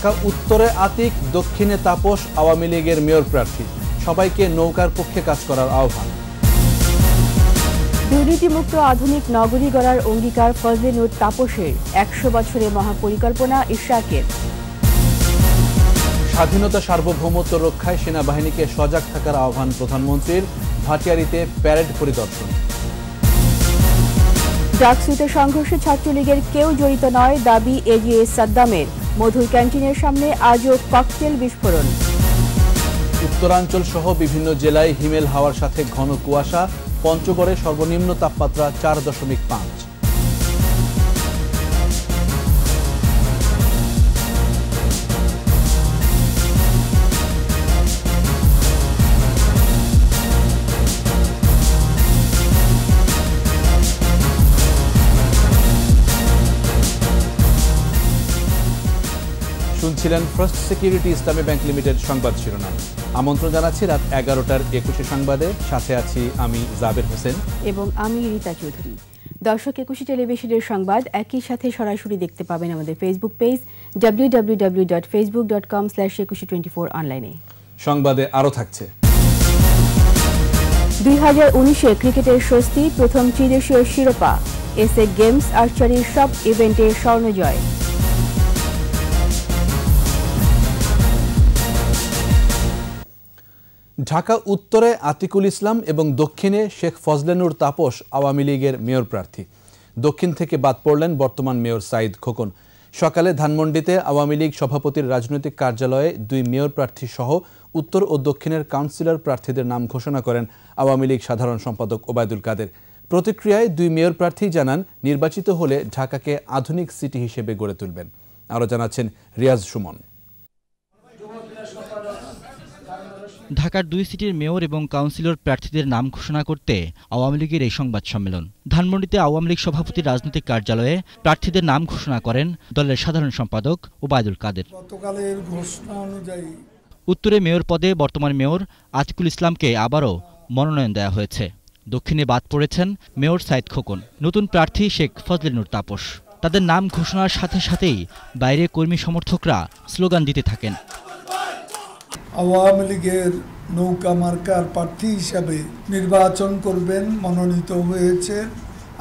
ঢাকা উত্তরে আতিক দক্ষিণে তাপস আওয়ামী লীগের মেয়র প্রার্থী সবাইকে নৌকার পক্ষে কাজ করার আহ্বান দুর্নীতিমুক্ত আধুনিক নগরী গড়ার অঙ্গীকার ফজলিনুর তাপসের একশো বছরের মহাপরিকল্পনা ইশাকের স্বাধীনতা সার্বভৌমত্ব রক্ষায় সেনাবাহিনীকে সজাগ থাকার আহ্বান প্রধানমন্ত্রীর ভাটিয়ারিতে প্যারেড পরিদর্শন ড্রাগসুতে সংঘর্ষে ছাত্রলীগের কেউ জড়িত নয় দাবি এগিয়ে সাদ্দামের মধুর ক্যান্টিনের সামনে আজও ককটেল বিস্ফোরণ উত্তরাঞ্চল সহ বিভিন্ন জেলায় হিমেল হাওয়ার সাথে ঘন কুয়াশা পঞ্চগড়ে সর্বনিম্ন তাপমাত্রা চার দশমিক পাঁচ শুনছিলেন First Security Islami Bank Limited সংবাদ শিরোনাম আমন্ত্রণ জানাচ্ছি রাত এগারোটার একুশে সংবাদে সাথে আছি আমি জাবের হোসেন এবং আমি রীতা চৌধুরী দর্শক একুশে টেলিভিশনের সংবাদ একই সাথে সরাসরি দেখতে পাবেন আমাদের Facebook page W W W Ekushey অনলাইনে সংবাদে আরও থাকছে দুই হাজার উনিশে ক্রিকেটের স্বস্তি প্রথম ত্রিদেশীয় শিরোপা এসএ গেমস আর্চারির সব ইভেন্টে স্বর্ণজয় ঢাকা উত্তরে আতিকুল ইসলাম এবং দক্ষিণে শেখ ফজলেনুর তাপস আওয়ামী লীগের মেয়র প্রার্থী দক্ষিণ থেকে বাদ পড়লেন বর্তমান মেয়র সাইদ খোকন সকালে ধানমন্ডিতে আওয়ামী লীগ সভাপতির রাজনৈতিক কার্যালয়ে দুই মেয়র প্রার্থী সহ উত্তর ও দক্ষিণের কাউন্সিলর প্রার্থীদের নাম ঘোষণা করেন আওয়ামী লীগ সাধারণ সম্পাদক ওবায়দুল কাদের প্রতিক্রিয়ায় দুই মেয়র প্রার্থী জানান নির্বাচিত হলে ঢাকাকে আধুনিক সিটি হিসেবে গড়ে তুলবেন আরও জানাচ্ছেন রিয়াজ সুমন ঢাকার দুই সিটির মেয়র এবং কাউন্সিলর প্রার্থীদের নাম ঘোষণা করতে আওয়ামী লীগের এই সংবাদ সম্মেলন ধানমন্ডিতে আওয়ামী লীগ সভাপতির রাজনৈতিক কার্যালয়ে প্রার্থীদের নাম ঘোষণা করেন দলের সাধারণ সম্পাদক ওবায়দুল কাদের উত্তরে মেয়র পদে বর্তমান মেয়র আতিকুল ইসলামকে আবারও মনোনয়ন দেওয়া হয়েছে দক্ষিণে বাদ পড়েছেন মেয়র সাইদ খোকন নতুন প্রার্থী শেখ ফজলিনুর তাপস তাদের নাম ঘোষণার সাথে সাথেই বাইরে কর্মী সমর্থকরা স্লোগান দিতে থাকেন আওয়ামী লীগের নৌকা মার্কার প্রার্থী হিসাবে নির্বাচন করবেন মনোনীত হয়েছে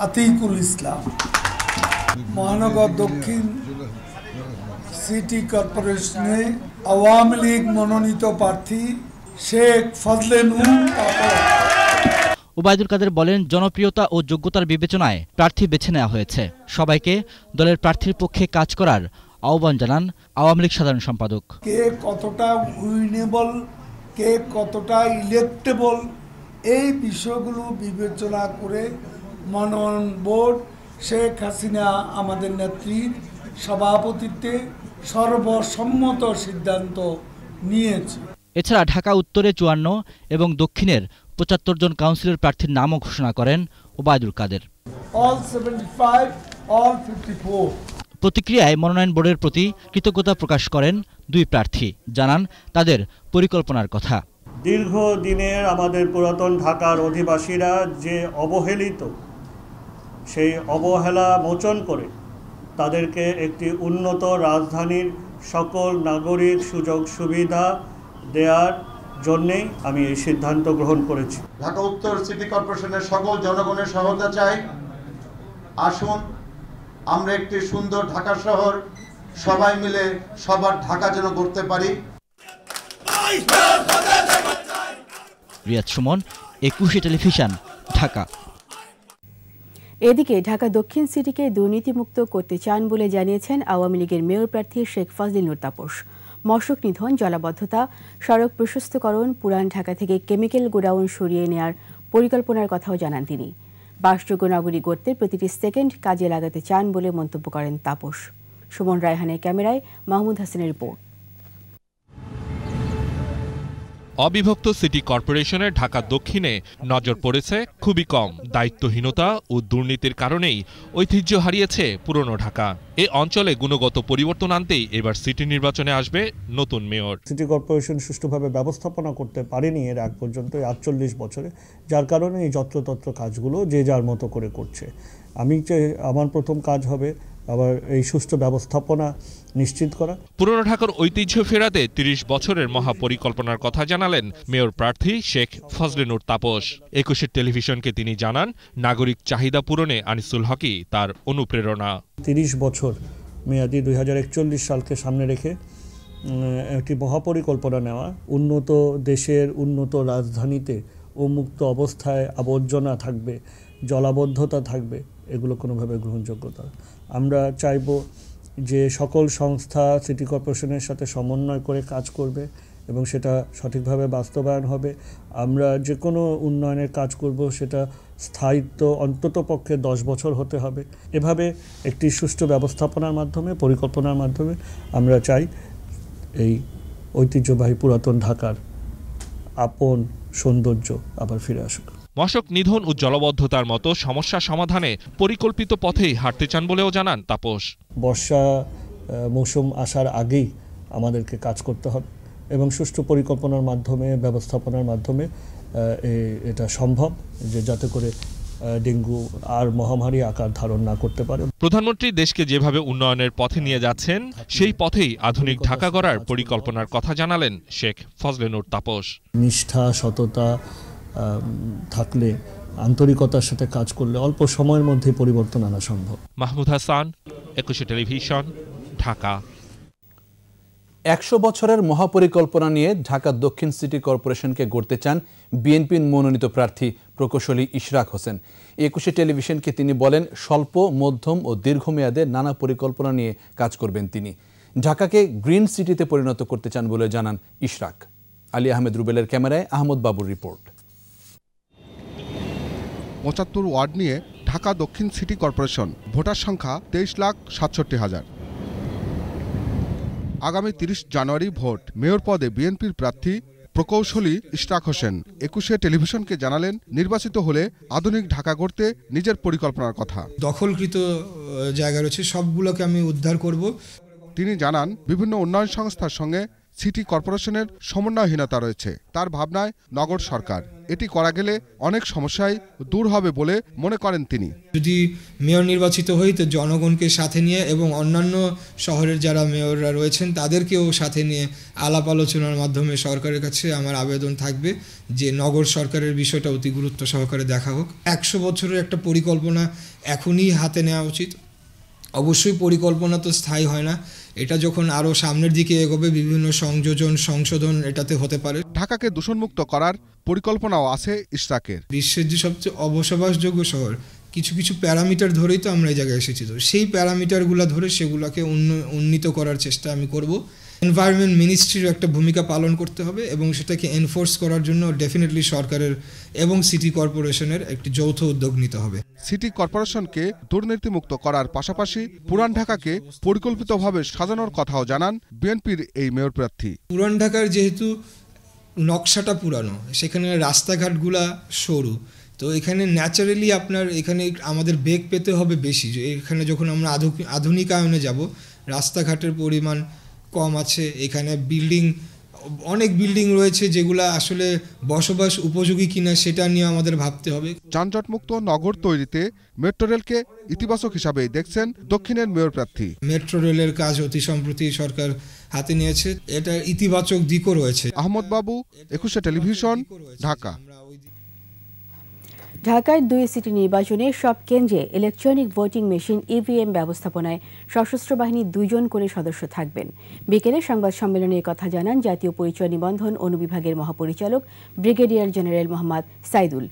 আতিকুল ইসলাম মহানগর দক্ষিণ সিটি কর্পোরেশনে আওয়ামী লীগ মনোনীত প্রার্থী শেখ ফজলে ওবায়দুল কাদের বলেন জনপ্রিয়তা ও যোগ্যতার বিবেচনায় প্রার্থী বেছে নেওয়া হয়েছে সবাইকে দলের প্রার্থীর পক্ষে কাজ করার আহ্বান জানান আওয়ামী লীগ সাধারণ সম্পাদক কে কতটা উইনেবল কে কতটা ইলেকটেবল এই বিষয়গুলো বিবেচনা করে মনোনয়ন বোর্ড শেখ হাসিনা আমাদের নেত্রীর সভাপতিত্বে সর্বসম্মত সিদ্ধান্ত নিয়েছে এছাড়া ঢাকা উত্তরে চুয়ান্ন এবং দক্ষিণের পঁচাত্তর জন কাউন্সিলর প্রার্থীর নামও ঘোষণা করেন Obaidul Quader all seventy five all fifty four প্রতিক্রিয়ায় মনোনয়ন বোর্ডের প্রতি কৃতজ্ঞতা প্রকাশ করেন দুই প্রার্থী জানান তাদের পরিকল্পনার কথা দীর্ঘদিনের আমাদের পুরাতন ঢাকার অধিবাসীরা যে অবহেলিত সেই অবহেলা মোচন করে তাদেরকে একটি উন্নত রাজধানীর সকল নাগরিক সুযোগ সুবিধা দেওয়ার জন্যেই আমি এই সিদ্ধান্ত গ্রহণ করেছি ঢাকা উত্তর সিটি কর্পোরেশনের সকল জনগণের সহায়তা চাই আসুন আমরা একটি সুন্দর ঢাকা শহর সবাই মিলে সবার ঢাকা যেন করতে পারি সুমন একুশে টেলিভিশন ঢাকা এদিকে ঢাকা দক্ষিণ সিটিকে দুর্নীতিমুক্ত করতে চান বলে জানিয়েছেন আওয়ামী লীগের মেয়র প্রার্থী শেখ নুর তাপস মশক নিধন জলাবদ্ধতা সড়ক প্রশস্তকরণ পুরান ঢাকা থেকে কেমিক্যাল গোডাউন সরিয়ে নেয়ার পরিকল্পনার কথাও জানান তিনি বাসযোগ্য নগরী গড়তে প্রতিটি সেকেন্ড কাজে লাগাতে চান বলে মন্তব্য করেন তাপস সুমন রায়হানের ক্যামেরায় মাহমুদ হাসানের রিপোর্ট অবিভক্ত সিটি কর্পোরেশনের ঢাকা দক্ষিণে নজর পড়েছে খুবই কম দায়িত্বহীনতা ও দুর্নীতির কারণেই ঐতিহ্য হারিয়েছে পুরনো ঢাকা এ অঞ্চলে গুণগত পরিবর্তন আনতেই এবার সিটি নির্বাচনে আসবে নতুন মেয়র সিটি কর্পোরেশন সুষ্ঠুভাবে ব্যবস্থাপনা করতে পারেনি এর আগ পর্যন্ত আটচল্লিশ বছরে যার কারণে এই যত্রতত্র কাজগুলো যে যার মতো করে করছে আমি যে আমার প্রথম কাজ হবে আবার এই সুষ্ঠু ব্যবস্থাপনা নিশ্চিত করা পুরনো ঢাকার ঐতিহ্য ফেরাতে ৩০ বছরের মহাপরিকল্পনার কথা জানালেন মেয়র প্রার্থী শেখ ফজলেনুর তাপস একুশের টেলিভিশনকে তিনি জানান নাগরিক চাহিদা পূরণে আনিসুল হকি তার অনুপ্রেরণা ৩০ বছর মেয়াদি দুই সালকে সামনে রেখে একটি মহাপরিকল্পনা নেওয়া উন্নত দেশের উন্নত রাজধানীতে উন্মুক্ত অবস্থায় আবর্জনা থাকবে জলাবদ্ধতা থাকবে এগুলো কোনোভাবে গ্রহণযোগ্যতা আমরা চাইব যে সকল সংস্থা সিটি কর্পোরেশনের সাথে সমন্বয় করে কাজ করবে এবং সেটা সঠিকভাবে বাস্তবায়ন হবে আমরা যে কোনো উন্নয়নের কাজ করব সেটা স্থায়িত্ব অন্তত পক্ষে দশ বছর হতে হবে এভাবে একটি সুষ্ঠু ব্যবস্থাপনার মাধ্যমে পরিকল্পনার মাধ্যমে আমরা চাই এই ঐতিহ্যবাহী পুরাতন ঢাকার আপন সৌন্দর্য আবার ফিরে আসুক মশক নিধন ও জলবদ্ধতার মতো সমস্যা সমাধানে পরিকল্পিত পথেই হাঁটতে চান বলেও জানান তাপস বর্ষা মৌসুম আসার আগেই আমাদেরকে কাজ করতে হবে এবং সুষ্ঠু পরিকল্পনার মাধ্যমে ব্যবস্থাপনার মাধ্যমে এটা সম্ভব যে যাতে করে ডেঙ্গু আর মহামারী আকার ধারণ না করতে পারে প্রধানমন্ত্রী দেশকে যেভাবে উন্নয়নের পথে নিয়ে যাচ্ছেন সেই পথেই আধুনিক ঢাকা গড়ার পরিকল্পনার কথা জানালেন শেখ ফজলেনুর তাপস নিষ্ঠা সততা থাকলে আন্তরিকতার সাথে কাজ করলে অল্প সময়ের মধ্যে পরিবর্তন আনা সম্ভব মাহমুদ হাসান একুশে টেলিভিশন ঢাকা একশো বছরের মহাপরিকল্পনা নিয়ে ঢাকা দক্ষিণ সিটি কর্পোরেশনকে গড়তে চান বিএনপির মনোনীত প্রার্থী প্রকৌশলী ইশরাক হোসেন একুশে টেলিভিশনকে তিনি বলেন স্বল্প মধ্যম ও দীর্ঘমেয়াদে নানা পরিকল্পনা নিয়ে কাজ করবেন তিনি ঢাকাকে গ্রিন সিটিতে পরিণত করতে চান বলে জানান ইশরাক আলী আহমেদ রুবেলের ক্যামেরায় আহমদ বাবুর রিপোর্ট পঁচাত্তর ওয়ার্ড নিয়ে ঢাকা দক্ষিণ সিটি কর্পোরেশন ভোটার সংখ্যা তেইশ লাখ সাতষট্টি হাজার আগামী তিরিশ জানুয়ারি ভোট মেয়র পদে বিএনপির প্রার্থী প্রকৌশলী ইশতাক হোসেন একুশে টেলিভিশনকে জানালেন নির্বাচিত হলে আধুনিক ঢাকা গড়তে নিজের পরিকল্পনার কথা দখলকৃত জায়গা রয়েছে সবগুলোকে আমি উদ্ধার করব তিনি জানান বিভিন্ন উন্নয়ন সংস্থার সঙ্গে সিটি কর্পোরেশনের সমন্বয়হীনতা রয়েছে তার ভাবনায় নগর সরকার এটি করা গেলে অনেক সমস্যাই দূর হবে বলে মনে করেন তিনি যদি মেয়র নির্বাচিত হই তো জনগণকে সাথে নিয়ে এবং অন্যান্য শহরের যারা মেয়ররা রয়েছেন তাদেরকেও সাথে নিয়ে আলাপ আলোচনার মাধ্যমে সরকারের কাছে আমার আবেদন থাকবে যে নগর সরকারের বিষয়টা অতি গুরুত্ব সহকারে দেখা হোক একশো বছরের একটা পরিকল্পনা এখনই হাতে নেওয়া উচিত অবশ্যই পরিকল্পনা তো স্থায়ী হয় না এটা যখন আরও সামনের দিকে এগোবে বিভিন্ন সংযোজন সংশোধন এটাতে হতে পারে ঢাকাকে দূষণমুক্ত করার পরিকল্পনাও আছে ইশরাকের বিশ্বের যে সবচেয়ে অবসবাসযোগ্য শহর কিছু কিছু প্যারামিটার ধরেই তো আমরা এই জায়গায় এসেছি তো সেই প্যারামিটারগুলো ধরে সেগুলোকে উন্নীত করার চেষ্টা আমি করব এনভায়রনমেন্ট মিনিস্ট্রির একটা ভূমিকা পালন করতে হবে এবং সেটাকে এনফোর্স করার জন্য ডেফিনেটলি সরকারের এবং সিটি কর্পোরেশনের একটি যৌথ উদ্যোগ নিতে হবে সিটি কর্পোরেশনকে দুর্নীতিমুক্ত করার পাশাপাশি পুরান ঢাকাকে পরিকল্পিতভাবে সাজানোর কথাও জানান বিএনপির এই মেয়র প্রার্থী পুরান ঢাকার যেহেতু নকশাটা পুরানো সেখানে রাস্তাঘাটগুলা সরু তো এখানে ন্যাচারালি আপনার এখানে আমাদের বেগ পেতে হবে বেশি এখানে যখন আমরা আধুনিকায়নে যাব রাস্তাঘাটের পরিমাণ কম আছে এখানে বিল্ডিং অনেক বিল্ডিং রয়েছে যেগুলো আসলে বসবাস উপযোগী কিনা সেটা নিয়ে আমাদের ভাবতে হবে যানজটমুক্ত নগর তৈরিতে মেট্রো রেলকে ইতিবাচক হিসাবে দেখছেন দক্ষিণের মেয়র প্রার্থী মেট্রো রেলের কাজ অতি সম্প্রতি সরকার হাতে নিয়েছে এটা ইতিবাচক দিকও রয়েছে আহমদ বাবু একুশে টেলিভিশন ঢাকা ঢাকার দুই সিটি নির্বাচনে সব কেন্দ্রে electronic voting machine EVM e ব্যবস্থাপনায় সশস্ত্র বাহিনীর দুজন করে সদস্য থাকবেন বিকেলে সংবাদ সম্মেলনে কথা জানান জাতীয় পরিচয় নিবন্ধন অনুবিভাগের মহাপরিচালক ব্রিগেডিয়ার জেনারেল মোহাম্মদ সাইদুল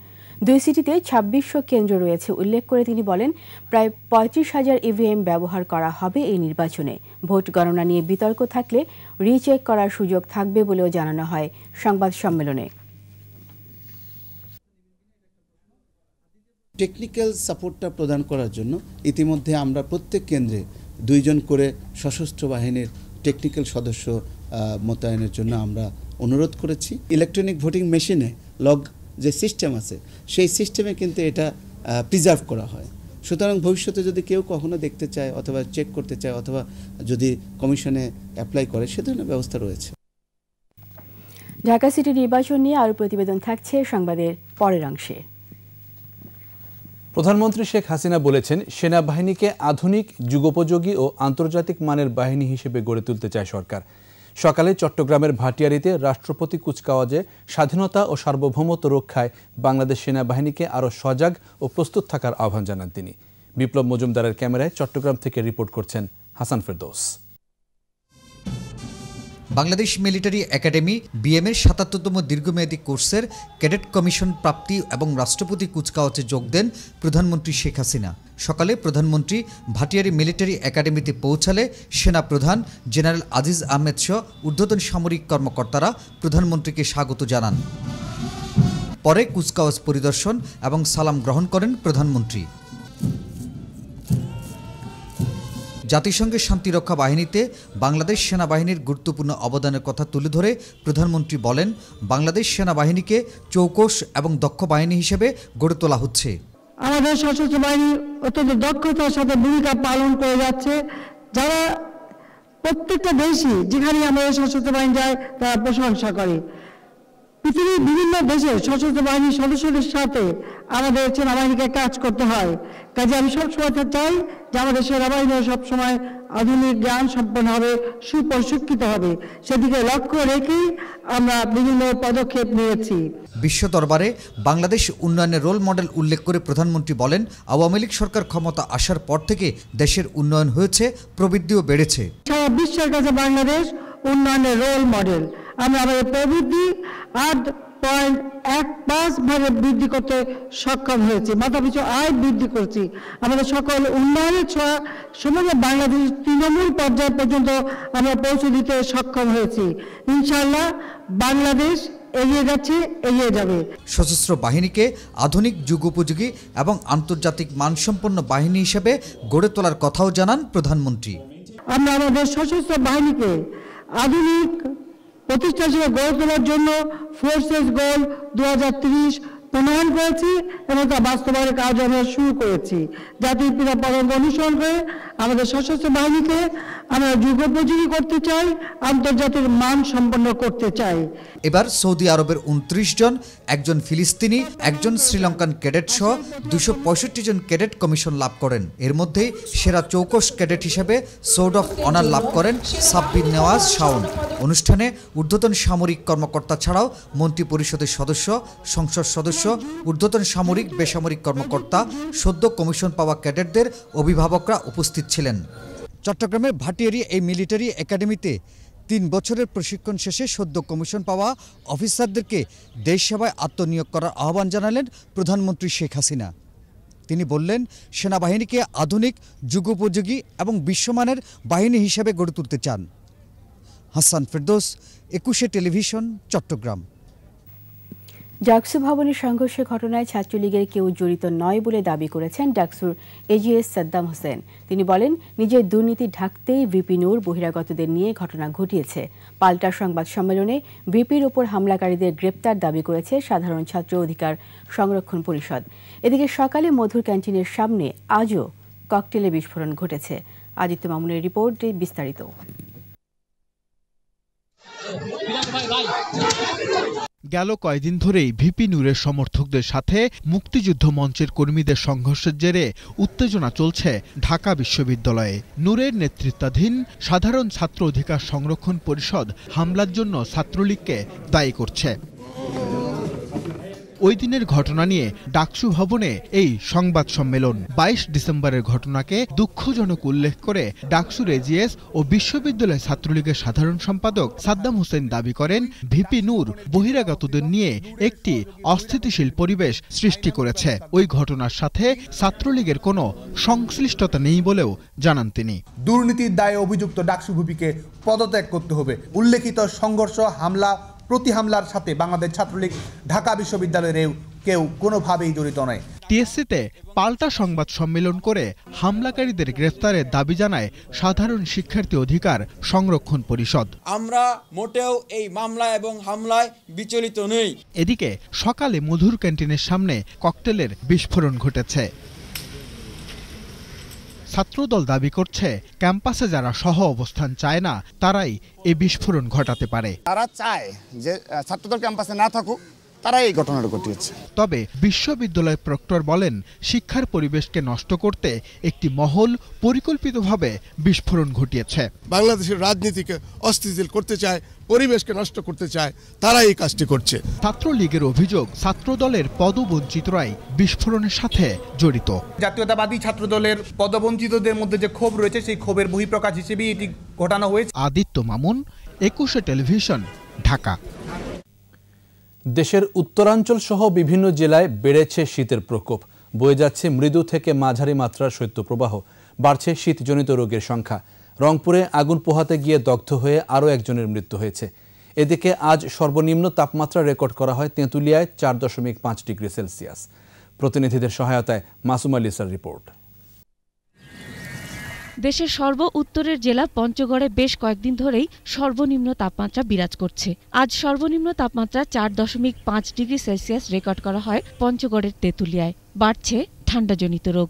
দুই সিটিতে ছাব্বিশশো কেন্দ্র রয়েছে উল্লেখ করে তিনি বলেন প্রায় পঁয়ত্রিশ হাজার ইভিএম e ব্যবহার করা হবে এই নির্বাচনে ভোট গণনা নিয়ে বিতর্ক থাকলে রিচেক করার সুযোগ থাকবে বলেও জানানো হয় সংবাদ সম্মেলনে টেকনিক্যাল সাপোর্টটা প্রদান করার জন্য ইতিমধ্যে আমরা প্রত্যেক কেন্দ্রে দুইজন করে সশস্ত্র বাহিনীর টেকনিক্যাল সদস্য মোতায়েনের জন্য আমরা অনুরোধ করেছি ইলেকট্রনিক ভোটিং মেশিনে লগ যে সিস্টেম আছে সেই সিস্টেমে কিন্তু এটা প্রিজার্ভ করা হয় সুতরাং ভবিষ্যতে যদি কেউ কখনো দেখতে চায় অথবা চেক করতে চায় অথবা যদি কমিশনে অ্যাপ্লাই করে সে ধরনের ব্যবস্থা রয়েছে ঢাকা সিটি নির্বাচন নিয়ে আরও প্রতিবেদন থাকছে সংবাদের পরের অংশে প্রধানমন্ত্রী শেখ হাসিনা বলেছেন সেনাবাহিনীকে আধুনিক যুগোপযোগী ও আন্তর্জাতিক মানের বাহিনী হিসেবে গড়ে তুলতে চায় সরকার সকালে চট্টগ্রামের ভাটিয়ারিতে রাষ্ট্রপতি কুচকাওয়াজে স্বাধীনতা ও সার্বভৌমত্ব রক্ষায় বাংলাদেশ সেনাবাহিনীকে আরও সজাগ ও প্রস্তুত থাকার আহ্বান জানান তিনি বিপ্লব মজুমদারের ক্যামেরায় চট্টগ্রাম থেকে রিপোর্ট করছেন Hasan Ferdous Bangladesh Military Academy BM এর সাতাত্তরতম দীর্ঘমেয়াদী কোর্সের ক্যাডেট কমিশন প্রাপ্তি এবং রাষ্ট্রপতি কুচকাওয়াজে যোগ দেন প্রধানমন্ত্রী শেখ হাসিনা সকালে প্রধানমন্ত্রী ভাটিয়ারি মিলিটারি একাডেমিতে পৌঁছালে সেনা প্রধান জেনারেল আজিজ আহমেদ সহ ঊর্ধ্বতন সামরিক কর্মকর্তারা প্রধানমন্ত্রীকে স্বাগত জানান পরে কুচকাওয়াজ পরিদর্শন এবং সালাম গ্রহণ করেন প্রধানমন্ত্রী জাতিসংঘের শান্তিরক্ষা বাহিনীতে বাংলাদেশ সেনাবাহিনীর গুরুত্বপূর্ণ অবদানের কথা তুলে ধরে প্রধানমন্ত্রী বলেন বাংলাদেশ সেনাবাহিনীকে চৌকস এবং দক্ষ বাহিনী হিসেবে গড়ে তোলা হচ্ছে আমাদের সশস্ত্র বাহিনী অত্যন্ত দক্ষতার সাথে ভূমিকা পালন করে যাচ্ছে যারা প্রত্যেকটা দেশই যেখানে আমাদের সশস্ত্র বাহিনী যায় তারা প্রশংসা করে পৃথিবীর বিভিন্ন দেশে সশস্ত্র বাহিনীর সদস্যদের সাথে আমাদের সেনাবাহিনীকে কাজ করতে হয় কাজে আমি সবসময় চাই যে আমাদের সেনাবাহিনী সবসময় আধুনিক জ্ঞান সম্পন্ন হবে সুপ্রশিক্ষিত হবে সেদিকে লক্ষ্য রেখেই আমরা বিভিন্ন পদক্ষেপ নিয়েছি বিশ্ব দরবারে বাংলাদেশ উন্নয়নের রোল মডেল উল্লেখ করে প্রধানমন্ত্রী বলেন আওয়ামী লীগ সরকার ক্ষমতা আসার পর থেকে দেশের উন্নয়ন হয়েছে প্রবৃদ্ধিও বেড়েছে সারা বিশ্বের কাছে বাংলাদেশ উন্নয়নের রোল মডেল আমরা আমাদের প্রবৃদ্ধি আট পয়েন্ট এক পাঁচ পাঁচভাবে বৃদ্ধি করতে সক্ষম হয়েছি মাথাপিছু আয় বৃদ্ধি করছি আমাদের সকল উন্নয়নের ছোঁয়া সমগ্র বাংলাদেশ তৃণমূল পর্যায় পর্যন্ত আমরা পৌঁছে দিতে সক্ষম হয়েছি ইনশাল্লাহ বাংলাদেশ এগিয়ে যাচ্ছে এগিয়ে যাবে সশস্ত্র বাহিনীকে আধুনিক যুগোপযোগী এবং আন্তর্জাতিক মানসম্পন্ন বাহিনী হিসেবে গড়ে তোলার কথাও জানান প্রধানমন্ত্রী আমরা আমাদের সশস্ত্র বাহিনীকে আধুনিক প্রতিষ্ঠা হিসেবে গড়ে তোলার জন্য ফোর্সেস গোল দু হাজার প্রণয়ন করেছি এবং তা বাস্তবায়নের কাজ আমরা শুরু করেছি জাতির পিতা অনুসরণ করে আমাদের সশস্ত্র বাহিনীকে আমরা যুগোপযোগী করতে চাই আন্তর্জাতিক মান সম্পন্ন করতে চাই এবার সৌদি আরবের উনত্রিশ জন একজন ফিলিস্তিনি একজন শ্রীলঙ্কান ক্যাডেট সহ দুশো জন ক্যাডেট কমিশন লাভ করেন এর মধ্যে সেরা চৌকস ক্যাডেট হিসেবে সোড অফ অনার লাভ করেন সাব্বির নেওয়াজ শাওন অনুষ্ঠানে ঊর্ধ্বতন সামরিক কর্মকর্তা ছাড়াও মন্ত্রিপরিষদের সদস্য সংসদ সদস্য ঊর্ধ্বতন সামরিক বেসামরিক কর্মকর্তা সদ্য কমিশন পাওয়া ক্যাডেটদের অভিভাবকরা উপস্থিত ছিলেন চট্টগ্রামের ভাটিয়ারি এই মিলিটারি একাডেমিতে তিন বছরের প্রশিক্ষণ শেষে সদ্য কমিশন পাওয়া অফিসারদেরকে দেশ সেবায় আত্মনিয়োগ করার আহ্বান জানালেন প্রধানমন্ত্রী শেখ হাসিনা তিনি বললেন সেনাবাহিনীকে আধুনিক যুগোপযোগী এবং বিশ্বমানের বাহিনী হিসেবে গড়ে তুলতে চান হাসান ফেরদোস একুশে টেলিভিশন চট্টগ্রাম ডাকসু ভবনের সংঘর্ষের ঘটনায় ছাত্রলীগের কেউ জড়িত নয় বলে দাবি করেছেন ডাকসুর এজিএস সাদ্দাম হোসেন তিনি বলেন নিজের দুর্নীতি ঢাকতেই ভিপিনুর নূর বহিরাগতদের নিয়ে ঘটনা ঘটিয়েছে পাল্টা সংবাদ সম্মেলনে ভিপির ওপর হামলাকারীদের গ্রেপ্তার দাবি করেছে সাধারণ ছাত্র অধিকার সংরক্ষণ পরিষদ এদিকে সকালে মধুর ক্যান্টিনের সামনে আজও ককটেলে বিস্ফোরণ ঘটেছে আদিত্য মামুনের রিপোর্টে বিস্তারিত গেল কয়েকদিন ধরেই ভিপি নূরের সমর্থকদের সাথে মুক্তিযুদ্ধ মঞ্চের কর্মীদের সংঘর্ষের জেরে উত্তেজনা চলছে ঢাকা বিশ্ববিদ্যালয়ে নূরের নেতৃত্বাধীন সাধারণ ছাত্র অধিকার সংরক্ষণ পরিষদ হামলার জন্য ছাত্রলীগকে দায়ী করছে ওই দিনের ঘটনা নিয়ে ডাকসু ভবনে এই সংবাদ সম্মেলন ২২ ডিসেম্বরের ঘটনাকে দুঃখজনক উল্লেখ করে ডাকসু রেজিএস ও বিশ্ববিদ্যালয় ছাত্রলীগের সাধারণ সম্পাদক সাদ্দাম হোসেন দাবি করেন ভিপি নূর বহিরাগতদের নিয়ে একটি অস্থিতিশীল পরিবেশ সৃষ্টি করেছে ওই ঘটনার সাথে ছাত্রলীগের কোনো সংশ্লিষ্টতা নেই বলেও জানান তিনি দুর্নীতির দায়ে অভিযুক্ত ডাকসু ভূপিকে পদত্যাগ করতে হবে উল্লেখিত সংঘর্ষ হামলা প্রতি হামলার সাথে বাংলাদেশ ছাত্রলীগ ঢাকা বিশ্ববিদ্যালয়ের কেউ কোনোভাবেই জড়িত নয় টিএসসিতে পাল্টা সংবাদ সম্মেলন করে হামলাকারীদের গ্রেফতারের দাবি জানায় সাধারণ শিক্ষার্থী অধিকার সংরক্ষণ পরিষদ আমরা মোটেও এই মামলা এবং হামলায় বিচলিত নই এদিকে সকালে মধুর ক্যান্টিনের সামনে ককটেলের বিস্ফোরণ ঘটেছে ছাত্রদল দাবি করছে ক্যাম্পাসে যারা সহ অবস্থান চায় না তারাই এই বিস্ফোরণ ঘটাতে পারে তারা চায় যে ছাত্রদল ক্যাম্পাসে না থাকুক তারা এই ঘটনাটা ঘটিয়েছে তবে বিশ্ববিদ্যালয় প্রক্টর বলেন শিক্ষার পরিবেশকে নষ্ট করতে একটি মহল পরিকল্পিতভাবে বিস্ফোরণ ঘটিয়েছে বাংলাদেশের রাজনীতিকে অস্থিতিশীল করতে চায় পরিবেশকে নষ্ট করতে চায় তারা এই কাজটি করছে ছাত্রলীগের অভিযোগ ছাত্রদলের পদবঞ্চিতরাই বিস্ফোরণের সাথে জড়িত জাতীয়তাবাদী ছাত্রদলের পদবঞ্চিতদের মধ্যে যে ক্ষোভ রয়েছে সেই ক্ষোভের বহিঃপ্রকাশ হিসেবেই এটি ঘটানো হয়েছে আদিত্য মামুন একুশে টেলিভিশন ঢাকা দেশের উত্তরাঞ্চল সহ বিভিন্ন জেলায় বেড়েছে শীতের প্রকোপ বয়ে যাচ্ছে মৃদু থেকে মাঝারি মাত্রার শৈত্যপ্রবাহ বাড়ছে শীতজনিত রোগের সংখ্যা রংপুরে আগুন পোহাতে গিয়ে দগ্ধ হয়ে আরও একজনের মৃত্যু হয়েছে এদিকে আজ সর্বনিম্ন তাপমাত্রা রেকর্ড করা হয় তেঁতুলিয়ায় চার দশমিক পাঁচ ডিগ্রি সেলসিয়াস প্রতিনিধিদের সহায়তায় মাসুম আলিসার রিপোর্ট দেশের সর্ব উত্তরের জেলা পঞ্চগড়ে বেশ কয়েকদিন ধরেই সর্বনিম্ন তাপমাত্রা বিরাজ করছে আজ সর্বনিম্ন তাপমাত্রা চার দশমিক পাঁচ ডিগ্রি সেলসিয়াস রেকর্ড করা হয় পঞ্চগড়ের তেঁতুলিয়ায় বাড়ছে ঠান্ডাজনিত রোগ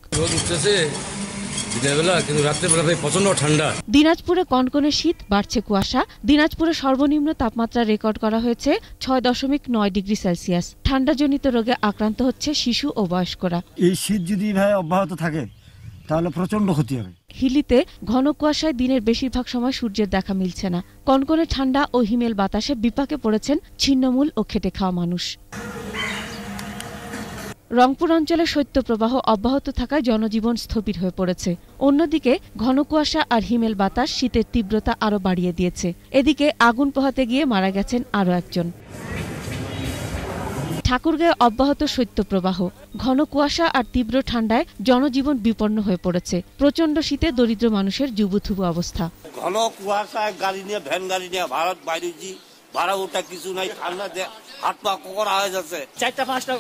দিনাজপুরে কনকনে শীত বাড়ছে কুয়াশা দিনাজপুরে সর্বনিম্ন তাপমাত্রা রেকর্ড করা হয়েছে ছয় দশমিক নয় ডিগ্রি সেলসিয়াস ঠান্ডাজনিত রোগে আক্রান্ত হচ্ছে শিশু ও বয়স্করা এই শীত যদি অব্যাহত থাকে তাহলে প্রচন্ড ক্ষতি হবে হিলিতে ঘন কুয়াশায় দিনের বেশিরভাগ সময় সূর্যের দেখা মিলছে না কনকনে ঠান্ডা ও হিমেল বাতাসে বিপাকে পড়েছেন ছিন্নমূল ও খেটে খাওয়া মানুষ রংপুর অঞ্চলে শৈত্যপ্রবাহ অব্যাহত থাকায় জনজীবন স্থবির হয়ে পড়েছে অন্যদিকে ঘন কুয়াশা আর হিমেল বাতাস শীতের তীব্রতা আরও বাড়িয়ে দিয়েছে এদিকে আগুন পোহাতে গিয়ে মারা গেছেন আরও একজন ঠাকুরগাঁয়ে অব্যাহত শৈত্যপ্রবাহ ঘন কুয়াশা আর তীব্র ঠান্ডায় জনজীবন বিপন্ন হয়ে পড়েছে প্রচন্ড শীতে দরিদ্র মানুষের যুবথুবু অবস্থা ঘন কুয়াশায় গাড়ি নিয়ে ভ্যান গাড়ি নিয়ে ভারত বাইরে ভাড়া ওটা কিছু নাই ঠান্ডা দে হাত পা কোকর হয়ে যাচ্ছে চারটা পাঁচটা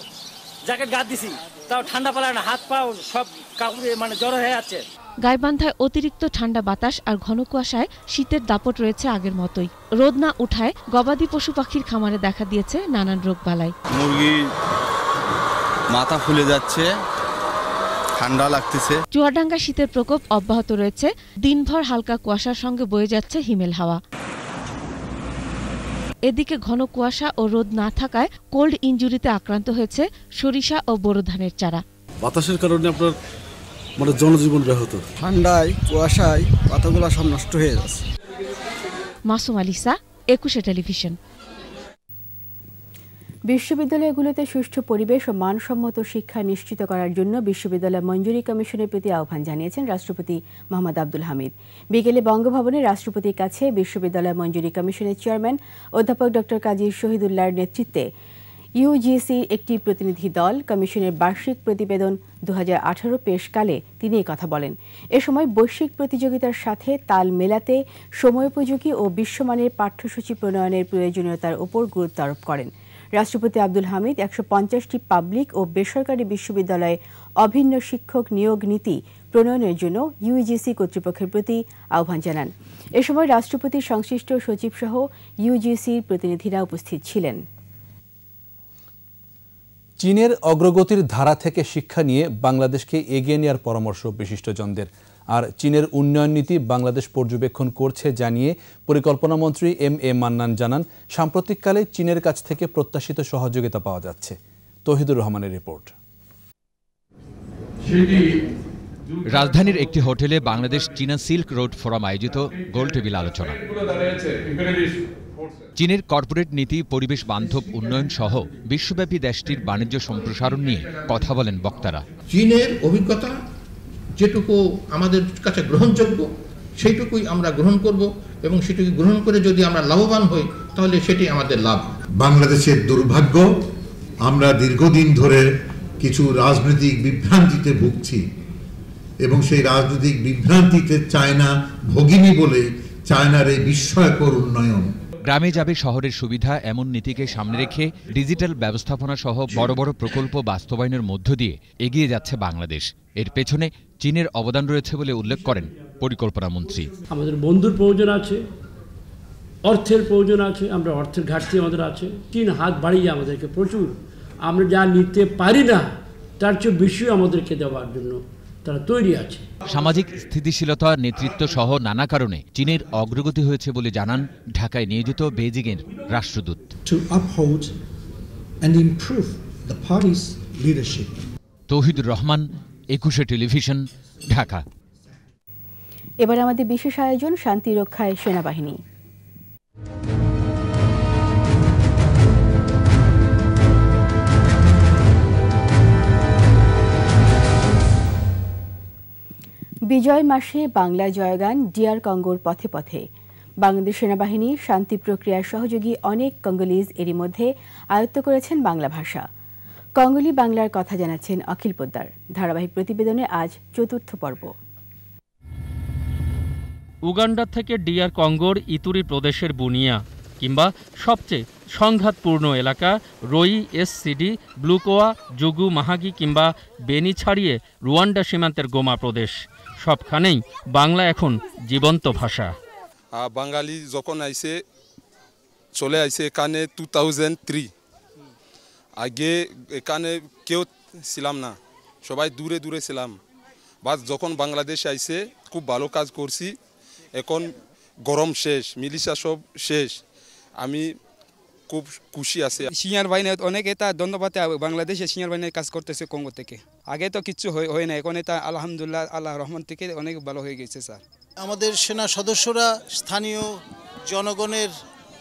জ্যাকেট গাদ দিছি তাও ঠান্ডা পালায় না হাত পা সব কাপড়ে মানে জ্বর হয়ে যাচ্ছে গাইবান্ধায় অতিরিক্ত ঠান্ডা বাতাস আর ঘন কুয়াশায় শীতের দাপট রয়েছে আগের মতোই রোদ না উঠায় গবাদি পশু পাখির খামারে দেখা দিয়েছে নানান রোগ রোগবালাই মুরগি মাথা ফুলে যাচ্ছে ঠান্ডা লাগতেছে চুয়াডাঙ্গা শীতের প্রকোপ অব্যাহত রয়েছে দিনভর হালকা কুয়াশার সঙ্গে বয়ে যাচ্ছে হিমেল হাওয়া এদিকে ঘন কুয়াশা ও রোদ না থাকায় কোল্ড ইঞ্জুরিতে আক্রান্ত হয়েছে সরিষা ও বোরো ধানের চারা বাতাসের কারণে আপনার মানে জনজীবন ব্যাহত ঠান্ডায় কুয়াশায় পাতাগুলো সব নষ্ট হয়ে যাচ্ছে মাসুম আলিসা একুশে টেলিভিশন বিশ্ববিদ্যালয়গুলোতে সুষ্ঠু পরিবেশ ও মানসম্মত শিক্ষা নিশ্চিত করার জন্য বিশ্ববিদ্যালয় মঞ্জুরি কমিশনের প্রতি আহ্বান জানিয়েছেন রাষ্ট্রপতি মোহাম্মদ আব্দুল হামিদ বিকেলে বঙ্গভবনে রাষ্ট্রপতির কাছে বিশ্ববিদ্যালয় মঞ্জুরি কমিশনের চেয়ারম্যান অধ্যাপক ড কাজী শহীদুল্লাহর নেতৃত্বে ইউজিসির একটি প্রতিনিধি দল কমিশনের বার্ষিক প্রতিবেদন দু হাজার পেশকালে তিনি কথা বলেন এ সময় বৈশ্বিক প্রতিযোগিতার সাথে তাল মেলাতে সময়োপযোগী ও বিশ্বমানের পাঠ্যসূচি প্রণয়নের প্রয়োজনীয়তার উপর গুরুত্ব আরোপ করেন রাষ্ট্রপতি আব্দুল হামিদ একশো পঞ্চাশটি পাবলিক ও বেসরকারি বিশ্ববিদ্যালয়ে অভিন্ন শিক্ষক নিয়োগ নীতি প্রণয়নের জন্য ইউজিসি কর্তৃপক্ষের প্রতি আহ্বান জানান এ সময় রাষ্ট্রপতির সংশ্লিষ্ট সচিবসহ ইউজিসির প্রতিনিধিরা উপস্থিত ছিলেন চীনের অগ্রগতির ধারা থেকে শিক্ষা নিয়ে বাংলাদেশকে এগিয়ে নেওয়ার পরামর্শ বিশিষ্টজনদের আর চীনের উন্নয়ন নীতি বাংলাদেশ পর্যবেক্ষণ করছে জানিয়ে পরিকল্পনা মন্ত্রী এম এ মান্নান জানান সাম্প্রতিককালে চীনের কাছ থেকে প্রত্যাশিত সহযোগিতা পাওয়া যাচ্ছে তহিদুর রহমানের রিপোর্ট রাজধানীর একটি হোটেলে বাংলাদেশ চীনা সিল্ক রোড ফোরাম আয়োজিত গোল টেবিল আলোচনা চীনের কর্পোরেট নীতি পরিবেশ বান্ধব উন্নয়ন সহ বিশ্বব্যাপী দেশটির বাণিজ্য সম্প্রসারণ নিয়ে কথা বলেন বক্তারা চীনের অভিজ্ঞতা যেটুকু আমাদের কাছে গ্রহণযোগ্য সেইটুকুই আমরা গ্রহণ করব এবং সেটুকু গ্রহণ করে যদি আমরা লাভবান হই তাহলে সেটি আমাদের লাভ বাংলাদেশের দুর্ভাগ্য আমরা দীর্ঘদিন ধরে কিছু রাজনৈতিক বিভ্রান্তিতে ভুগছি এবং সেই রাজনৈতিক বিভ্রান্তিতে চায়না ভগিনী বলে চায়নার এই বিস্ময়কর উন্নয়ন গ্রামে যাবে শহরের সুবিধা এমন নীতিকে সামনে রেখে ডিজিটাল ব্যবস্থাপনা সহ বড় বড় প্রকল্প বাস্তবায়নের মধ্য দিয়ে এগিয়ে যাচ্ছে বাংলাদেশ এর পেছনে চীনের অবদান রয়েছে বলে উল্লেখ করেন পরিকল্পনা মন্ত্রী আমাদের বন্ধুর প্রয়োজন আছে অর্থের প্রয়োজন আছে আমরা অর্থের ঘাটতি আমাদের আছে চীন হাত বাড়িয়ে আমাদেরকে প্রচুর আমরা যা নিতে পারি না তার চেয়ে বেশিও আমাদেরকে দেওয়ার জন্য তারা তৈরি আছে সামাজিক স্থিতিশীলতা নেতৃত্ব সহ নানা কারণে চীনের অগ্রগতি হয়েছে বলে জানান ঢাকায় নিয়োজিত বেজিংয়ের রাষ্ট্রদূত তৌহিদুর রহমান একুশে টেলিভিশন ঢাকা এবার আমাদের বিশেষ আয়োজন শান্তিরক্ষায় সেনাবাহিনী বিজয় মাসে বাংলা জয়গান ডিয়ার কঙ্গোর পথে পথে বাংলাদেশ সেনাবাহিনী শান্তি প্রক্রিয়ার সহযোগী অনেক কঙ্গোলিজ এরই মধ্যে আয়ত্ত করেছেন বাংলা ভাষা কঙ্গলি বাংলার কথা জানাচ্ছেন অখিল পোদ্দার ধারাবাহিক প্রতিবেদনে আজ চতুর্থ পর্ব উগান্ডা থেকে ডিয়ার কঙ্গোর ইতুরি প্রদেশের বুনিয়া কিংবা সবচেয়ে সংঘাতপূর্ণ এলাকা রই এসসিডি ব্লুকোয়া জুগু মাহাগি কিংবা বেনি ছাড়িয়ে রুয়ান্ডা সীমান্তের গোমা প্রদেশ সবখানেই বাংলা এখন জীবন্ত ভাষা বাঙালি যখন আইসে চলে আইসে এখানে টু থাউজেন্ড থ্রি আগে এখানে কেউ ছিলাম না সবাই দূরে দূরে ছিলাম বা যখন বাংলাদেশ আইসে খুব ভালো কাজ করছি এখন গরম শেষ মিলিশা সব শেষ আমি খুব খুশি আছে সিনিয়র বাহিনী অনেক এটা ধন্যবাদ বাংলাদেশে সিনিয়র বাহিনীর কাজ করতেছে কঙ্গো থেকে আগে তো কিছু হয় না এখন এটা আলহামদুলিল্লাহ আল্লাহ রহমান থেকে অনেক ভালো হয়ে গেছে স্যার আমাদের সেনা সদস্যরা স্থানীয় জনগণের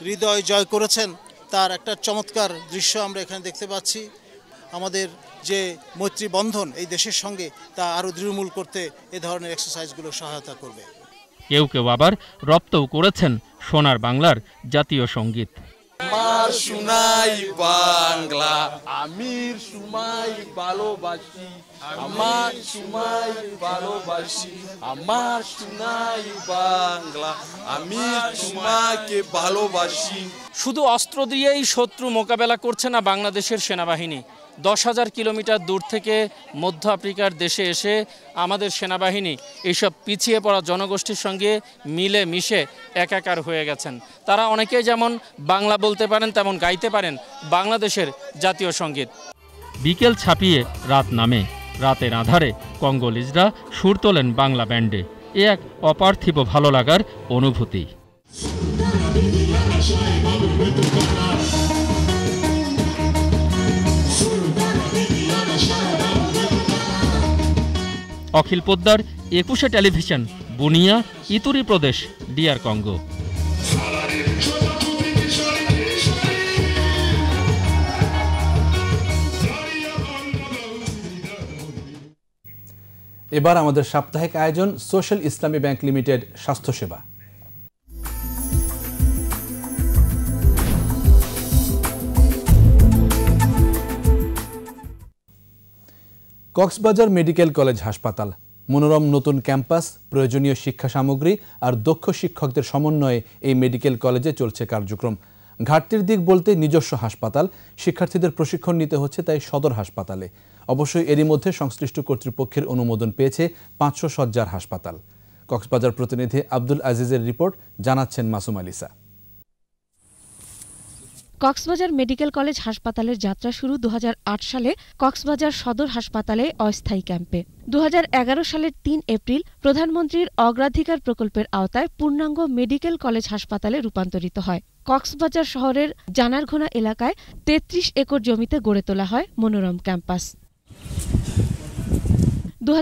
হৃদয় জয় করেছেন তার একটা চমৎকার দৃশ্য আমরা এখানে দেখতে পাচ্ছি আমাদের যে মৈত্রী বন্ধন এই দেশের সঙ্গে তা আরও দৃঢ়মূল করতে এ ধরনের এক্সারসাইজগুলো সহায়তা করবে কেউ কেউ আবার রপ্তও করেছেন সোনার বাংলার জাতীয় সঙ্গীত Marșunai Bangla, Amir Shumai Balobashi. আমার ভালোবাসি আমার বাংলা আমি তোমাকে ভালোবাসি শুধু অস্ত্র দিয়েই শত্রু মোকাবেলা করছে না বাংলাদেশের সেনাবাহিনী দশ হাজার কিলোমিটার দূর থেকে মধ্য আফ্রিকার দেশে এসে আমাদের সেনাবাহিনী এইসব পিছিয়ে পড়া জনগোষ্ঠীর সঙ্গে মিলে মিশে একাকার হয়ে গেছেন তারা অনেকেই যেমন বাংলা বলতে পারেন তেমন গাইতে পারেন বাংলাদেশের জাতীয় সঙ্গীত বিকেল ছাপিয়ে রাত নামে রাতের আধারে কঙ্গলিজরা সুর তোলেন বাংলা ব্যান্ডে এ এক অপার্থিব ভালো লাগার অনুভূতি অখিল পোদ্দার একুশে টেলিভিশন বুনিয়া ইতুরি প্রদেশ ডিয়ার কঙ্গো এবার আমাদের সাপ্তাহিক আয়োজন সোশ্যাল ইসলামী ব্যাংক লিমিটেড স্বাস্থ্যসেবা কক্সবাজার মেডিকেল কলেজ হাসপাতাল মনোরম নতুন ক্যাম্পাস প্রয়োজনীয় শিক্ষা সামগ্রী আর দক্ষ শিক্ষকদের সমন্বয়ে এই মেডিকেল কলেজে চলছে কার্যক্রম ঘাটতির দিক বলতে নিজস্ব হাসপাতাল শিক্ষার্থীদের প্রশিক্ষণ নিতে হচ্ছে তাই সদর হাসপাতালে অবশ্যই এরই মধ্যে সংশ্লিষ্ট কর্তৃপক্ষের অনুমোদন পেয়েছে পাঁচশো সজ্জার হাসপাতাল কক্সবাজার প্রতিনিধি আব্দুল আজিজের রিপোর্ট জানাচ্ছেন মাসুম আলিসা কক্সবাজার মেডিকেল কলেজ হাসপাতালের যাত্রা শুরু দু সালে কক্সবাজার সদর হাসপাতালে অস্থায়ী ক্যাম্পে দু সালের তিন এপ্রিল প্রধানমন্ত্রীর অগ্রাধিকার প্রকল্পের আওতায় পূর্ণাঙ্গ মেডিকেল কলেজ হাসপাতালে রূপান্তরিত হয় কক্সবাজার শহরের জানারঘোনা এলাকায় ৩৩ একর জমিতে গড়ে তোলা হয় মনোরম ক্যাম্পাস দু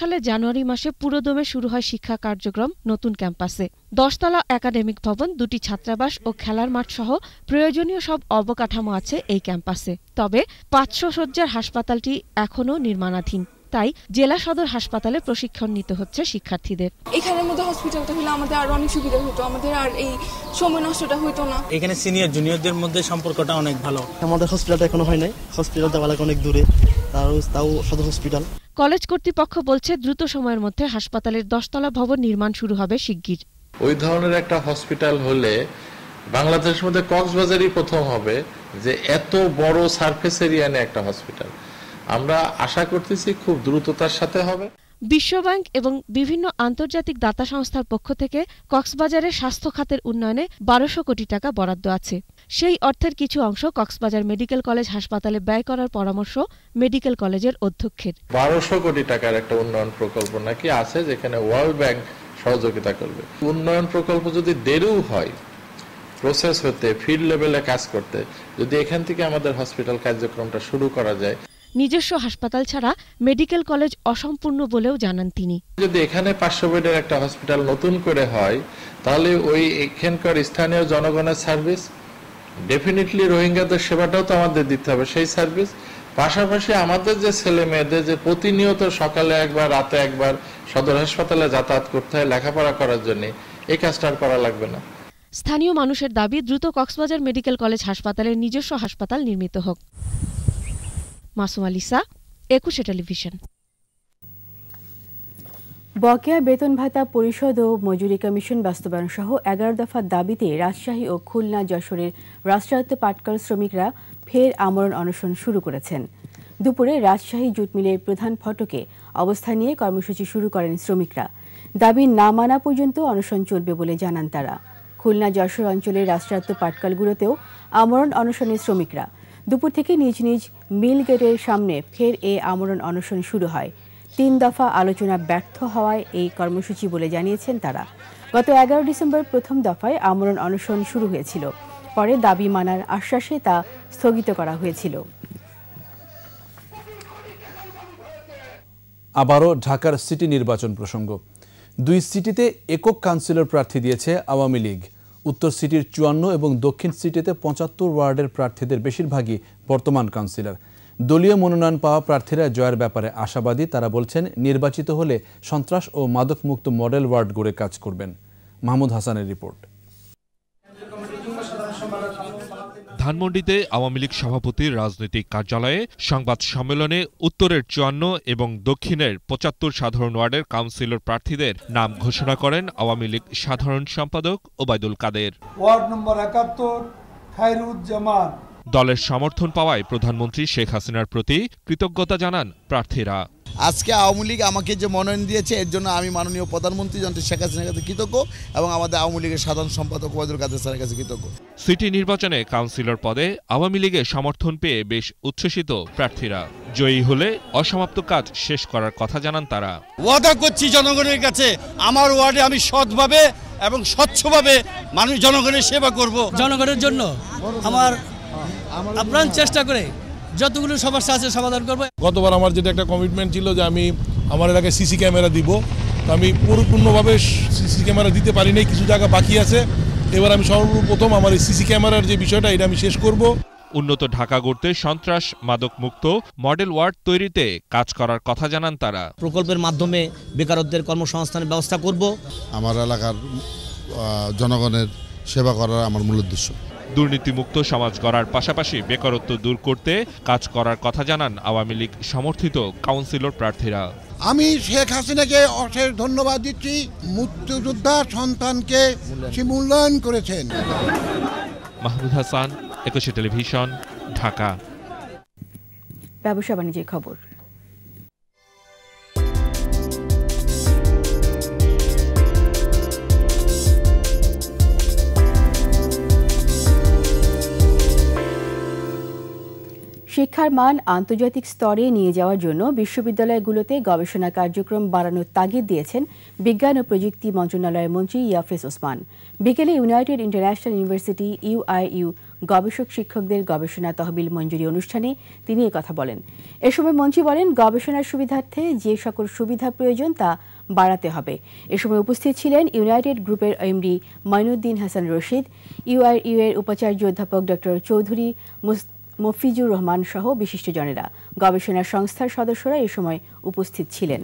সালে জানুয়ারি মাসে পুরোদমে শুরু হয় শিক্ষা কার্যক্রম নতুন ক্যাম্পাসে দশতলা একাডেমিক ভবন দুটি ছাত্রাবাস ও খেলার মাঠ সহ প্রয়োজনীয় সব অবকাঠামো আছে এই ক্যাম্পাসে তবে পাঁচশো শয্যার হাসপাতালটি এখনও নির্মাণাধীন তাই জেলা সদর হাসপাতালে প্রশিক্ষণ নিতে হচ্ছে শিক্ষার্থীদের এখানের মধ্যে হসপিটালটা হলে আমাদের আর অনেক সুবিধা হতো আমাদের আর এই সময় নষ্টটা হতো না এখানে সিনিয়র জুনিয়রদের মধ্যে সম্পর্কটা অনেক ভালো আমাদের হসপিটালটা এখনো হয় নাই হসপিটালটা বালাক অনেক দূরে তাও সদর হসপিটাল কলেজ কর্তৃপক্ষ বলছে দ্রুত সময়ের মধ্যে হাসপাতালের দশতলা ভবন নির্মাণ শুরু হবে শিগগির ওই ধরনের একটা হসপিটাল হলে বাংলাদেশের মধ্যে কক্সবাজারই প্রথম হবে যে এত বড় সার্ফেস এরিয়া নিয়ে একটা হসপিটাল আমরা আশা করতেছি খুব দ্রুততার সাথে হবে বিশ্বব্যাংক এবং বিভিন্ন আন্তর্জাতিক দাতা সংস্থার পক্ষ থেকে কক্সবাজারে স্বাস্থ্য খাতের উন্নয়নে বারোশো কোটি টাকা বরাদ্দ আছে সেই অর্থের কিছু অংশ কক্সবাজার মেডিকেল কলেজ হাসপাতালে ব্যয় করার পরামর্শ মেডিকেল কলেজের অধ্যক্ষের বারোশো কোটি টাকার একটা উন্নয়ন প্রকল্প নাকি আছে যেখানে ওয়ার্ল্ড ব্যাংক সহযোগিতা করবে উন্নয়ন প্রকল্প যদি দেরিও হয় প্রসেস হতে ফিল্ড লেভেলে কাজ করতে যদি এখান থেকে আমাদের হসপিটাল কার্যক্রমটা শুরু করা যায় নিজস্ব হাসপাতাল ছাড়া মেডিকেল কলেজ অসম্পূর্ণ বলেও জানান তিনি যদি এখানে পাঁচশো বেডের একটা হসপিটাল নতুন করে হয় তাহলে ওই এখানকার স্থানীয় জনগণের সার্ভিস ডেফিনেটলি রোহিঙ্গাদের সেবাটাও তো আমাদের দিতে হবে সেই সার্ভিস পাশাপাশি আমাদের যে ছেলে মেয়েদের যে প্রতিনিয়ত সকালে একবার রাতে একবার সদর হাসপাতালে যাতায়াত করতে হয় লেখাপড়া করার জন্য এই কাজটা করা লাগবে না স্থানীয় মানুষের দাবি দ্রুত কক্সবাজার মেডিকেল কলেজ হাসপাতালের নিজস্ব হাসপাতাল নির্মিত হোক মাসুম আলিসা একুশে টেলিভিশন বকেয়া বেতন ভাতা পরিষদ ও মজুরি কমিশন বাস্তবায়ন সহ এগারো দফা দাবিতে রাজশাহী ও খুলনা যশোরের রাষ্ট্রায়ত্ত পাটকল শ্রমিকরা ফের আমরণ অনশন শুরু করেছেন দুপুরে রাজশাহী জুট মিলের প্রধান ফটকে অবস্থা নিয়ে কর্মসূচি শুরু করেন শ্রমিকরা দাবি না মানা পর্যন্ত অনশন চলবে বলে জানান তারা খুলনা যশোর অঞ্চলের রাষ্ট্রায়ত্ত পাটকলগুলোতেও আমরণ অনশনের শ্রমিকরা দুপুর থেকে নিজ নিজ মিল গেটের সামনে ফের এ আমরণ অনশন শুরু হয় তিন দফা আলোচনা ব্যর্থ হওয়ায় এই কর্মসূচি বলে জানিয়েছেন তারা গত এগারো ডিসেম্বর প্রথম দফায় আমরণ অনশন শুরু হয়েছিল পরে দাবি মানার আশ্বাসে তা স্থগিত করা হয়েছিল আবারও ঢাকার সিটি নির্বাচন প্রসঙ্গ দুই সিটিতে একক কাউন্সিলর প্রার্থী দিয়েছে আওয়ামী লীগ উত্তর সিটির চুয়ান্ন এবং দক্ষিণ সিটিতে পঁচাত্তর ওয়ার্ডের প্রার্থীদের বেশিরভাগই বর্তমান কাউন্সিলর দলীয় মনোনয়ন পাওয়া প্রার্থীরা জয়ের ব্যাপারে আশাবাদী তারা বলছেন নির্বাচিত হলে সন্ত্রাস ও মাদকমুক্ত মডেল ওয়ার্ড গড়ে কাজ করবেন মাহমুদ হাসানের রিপোর্ট ধানমন্ডিতে আওয়ামী লীগ সভাপতির রাজনৈতিক কার্যালয়ে সংবাদ সম্মেলনে উত্তরের চুয়ান্ন এবং দক্ষিণের পঁচাত্তর সাধারণ ওয়ার্ডের কাউন্সিলর প্রার্থীদের নাম ঘোষণা করেন আওয়ামী লীগ সাধারণ সম্পাদক ওবায়দুল কাদের ওয়ার্ড নম্বর একাত্তর খায়রুজ্জামান দলের সমর্থন পাওয়ায় প্রধানমন্ত্রী শেখ হাসিনার প্রতি কৃতজ্ঞতা জানান প্রার্থীরা আজকে আওয়ামী লীগ আমাকে যে মনোনয়ন দিয়েছে এর জন্য আমি মাননীয় প্রধানমন্ত্রী জনটি শেখ হাসিনার কাছে কৃতজ্ঞ এবং আমাদের আওয়ামী লীগের সাধারণ সম্পাদক ওয়াজুল কাদের স্যারের কাছে কৃতজ্ঞ সিটি নির্বাচনে কাউন্সিলর পদে আওয়ামী লীগের সমর্থন পেয়ে বেশ উচ্ছ্বসিত প্রার্থীরা জয়ী হলে অসমাপ্ত কাজ শেষ করার কথা জানান তারা ওয়াদা করছি জনগণের কাছে আমার ওয়ার্ডে আমি সৎভাবে এবং স্বচ্ছভাবে মানুষ জনগণের সেবা করব জনগণের জন্য আমার আপ্রাণ চেষ্টা করে যতগুলো সমস্যা আছে সমাধান করবো গতবার আমার যেটা একটা কমিটমেন্ট ছিল যে আমি আমার এলাকায় সিসি ক্যামেরা দিব তো আমি পরিপূর্ণভাবে সিসি ক্যামেরা দিতে পারি নাই কিছু জায়গা বাকি আছে এবার আমি সর্বপ্রথম আমার এই সিসি ক্যামেরার যে বিষয়টা এটা আমি শেষ করব উন্নত ঢাকা গড়তে সন্ত্রাস মাদক মুক্ত মডেল ওয়ার্ড তৈরিতে কাজ করার কথা জানান তারা প্রকল্পের মাধ্যমে বেকারত্বের কর্মসংস্থানের ব্যবস্থা করব আমার এলাকার জনগণের সেবা করার আমার মূল উদ্দেশ্য দুর্নীতিমুক্ত সমাজ গড়ার পাশাপাশি বেকারত্ব দূর করতে কাজ করার কথা জানান আওয়ামী লীগ সমর্থিত কাউন্সিলর প্রার্থীরা আমি শেখ হাসিনাকে অশেষ ধন্যবাদ দিচ্ছি মুক্তিযোদ্ধা সন্তানকে মূল্যায়ন করেছেন মাহমুদ হাসান একুশে টেলিভিশন ঢাকা ব্যবসা বাণিজ্যের খবর শিক্ষার মান আন্তর্জাতিক স্তরে নিয়ে যাওয়ার জন্য বিশ্ববিদ্যালয়গুলোতে গবেষণা কার্যক্রম বাড়ানোর তাগিদ দিয়েছেন বিজ্ঞান ও প্রযুক্তি মন্ত্রণালয়ের মন্ত্রী ইয়াফেজ ওসমান বিকেলে ইউনাইটেড ইন্টারন্যাশনাল ইউনিভার্সিটি ইউআইইউ গবেষক শিক্ষকদের গবেষণা তহবিল মঞ্জুরি অনুষ্ঠানে তিনি কথা বলেন এ সময় মন্ত্রী বলেন গবেষণার সুবিধার্থে যে সকল সুবিধা প্রয়োজন তা বাড়াতে হবে এ সময় উপস্থিত ছিলেন ইউনাইটেড গ্রুপের এমডি মাইনুদ্দিন হাসান রশিদ ইউআইইউ এর উপাচার্য অধ্যাপক ডক্টর চৌধুরী মফিজুর রহমান সহ বিশিষ্টজনেরা গবেষণা সংস্থার সদস্যরা এ সময় উপস্থিত ছিলেন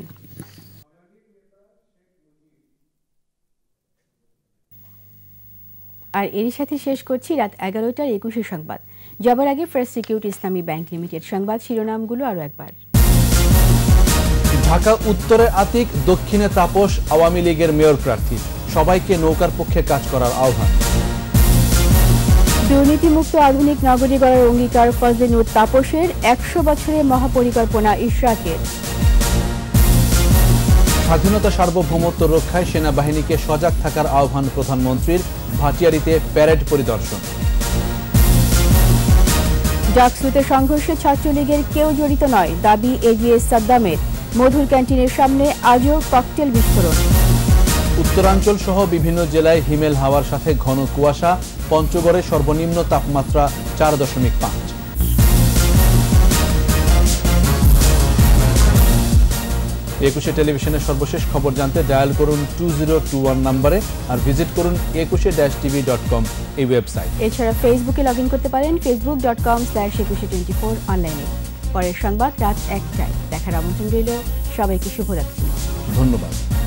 আর এরই সাথে শেষ করছি রাত এগারোটার একুশে সংবাদ যাবার আগে Fresh Security Islami Bank Limited সংবাদ শিরোনামগুলো আরও একবার ঢাকা উত্তরে আতিক দক্ষিণে তাপস আওয়ামী লীগের মেয়র প্রার্থী সবাইকে নৌকার পক্ষে কাজ করার আহ্বান দুর্নীতিমুক্ত আধুনিক নগরী গড়ার অঙ্গীকার ফজলিনুর তাপসের একশো বছরের মহাপরিকল্পনা ইশরাকের স্বাধীনতা সার্বভৌমত্ব রক্ষায় সেনাবাহিনীকে সজাগ থাকার আহ্বান প্রধানমন্ত্রীর ভাটিয়ারিতে প্যারেড পরিদর্শন ডাকসুতে সংঘর্ষে ছাত্রলীগের কেউ জড়িত নয় দাবি এগিয়ে সাদ্দামের মধুর ক্যান্টিনের সামনে আজও ককটেল বিস্ফোরণ উত্তরাঞ্চল সহ বিভিন্ন জেলায় হিমেল হাওয়ার সাথে ঘন কুয়াশা পঞ্চগড়ে সর্বনিম্ন তাপমাত্রা চার দশমিক পাঁচ একুশে টেলিভিশনের সর্বশেষ খবর জানতে ডায়াল করুন টু জিরো টু ওয়ান নাম্বারে আর ভিজিট করুন একুশে ড্যাশ টিভি ডট কম এই ওয়েবসাইট এছাড়া ফেসবুকে লগ ইন করতে পারেন Facebook dot com slash Ekushey twenty four অনলাইনে পরের সংবাদ রাত একটায় দেখার আমন্ত্রণ রইল সবাইকে শুভরাত্রি ধন্যবাদ